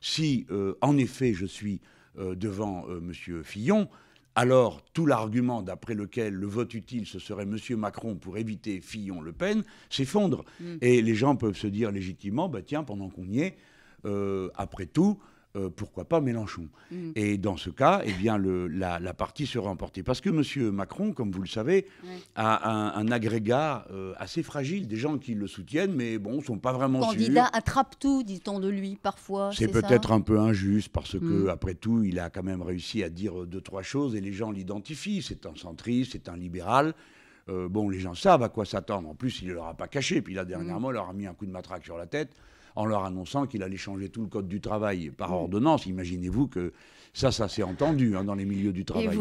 Si, euh, en effet, je suis euh, devant euh, M. Fillon, alors tout l'argument d'après lequel le vote utile, ce serait M. Macron pour éviter Fillon-Le Pen, s'effondre. Mm. Et les gens peuvent se dire légitimement, bah, tiens, pendant qu'on y est, après tout, euh, pourquoi pas Mélenchon mm. Et dans ce cas, eh bien, la, partie sera emportée. Parce que M. Macron, comme vous le savez, a un, agrégat euh, assez fragile, des gens qui le soutiennent, mais bon, ne sont pas vraiment Candidat Le Candidat attrape tout, dit-on de lui, parfois. C'est peut-être un peu injuste, parce que, mm. après tout, il a quand même réussi à dire euh, deux, trois choses et les gens l'identifient. C'est un centriste, c'est un libéral. Euh, bon, les gens savent à quoi s'attendre. En plus, il ne leur a pas caché. Puis là, dernièrement, mm. il leur a mis un coup de matraque sur la tête en leur annonçant qu'il allait changer tout le code du travail par mm. ordonnance. Imaginez-vous que ça, ça s'est entendu hein, dans les milieux du travail.